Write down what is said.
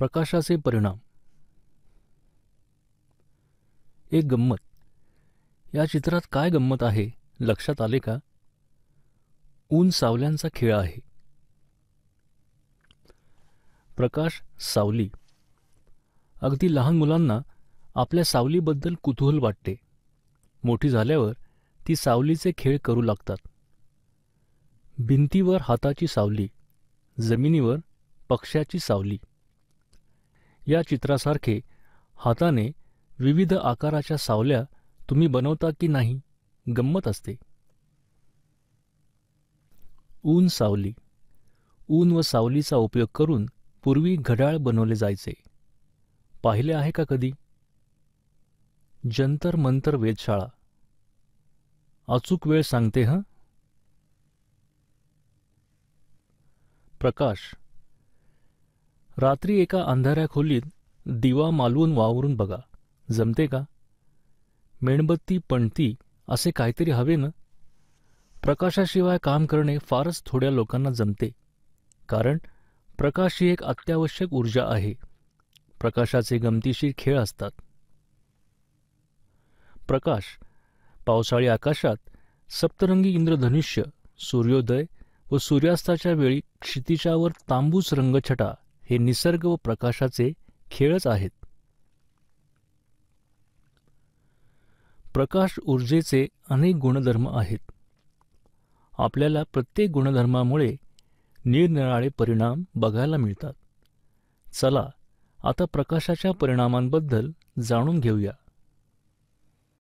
प्रकाशाचे परिणाम एक गंमत या चित्रात काय गंमत आहे लक्षात आले का ऊन सावल्यांचा खेळ आहे प्रकाश सावली अगदी लहान मुलांना आपल्या सावलीबद्दल कुतूहल वाटते मोठी झाल्यावर ती सावलीचे खेळ करू लागतात भिंतीवर हाताची सावली जमिनीवर पक्ष्याची सावली या चित्रासारखे हाताने विविध आकाराच्या सावल्या तुम्ही बनवता की नाही गंमत असते ऊन सावली ऊन व सावलीचा उपयोग करून पूर्वी घड्याळ बनवले जायचे पाहिले आहे का कधी जंतर मंतर वेधशाळा अचूक वेळ सांगते हं प्रकाश रात्री एका अंधाऱ्या खोलीत दिवा मालवून वावरून बघा जमते का मेणबत्ती पणती असे काहीतरी हवे ना प्रकाशाशिवाय काम करणे फारच थोड्या लोकांना जमते कारण प्रकाश ही एक अत्यावश्यक ऊर्जा आहे प्रकाशाचे गमतीशीर खेळ असतात प्रकाश पावसाळी आकाशात सप्तरंगी इंद्रधनुष्य सूर्योदय व सूर्यास्ताच्या वेळी क्षितिजावर तांबूस रंगछटा हे निसर्ग व प्रकाशाचे खेळच आहेत प्रकाश ऊर्जेचे अनेक गुणधर्म आहेत आपल्याला प्रत्येक गुणधर्मामुळे निरनिराळे परिणाम बघायला मिळतात चला आता प्रकाशाच्या परिणामांबद्दल जाणून घेऊया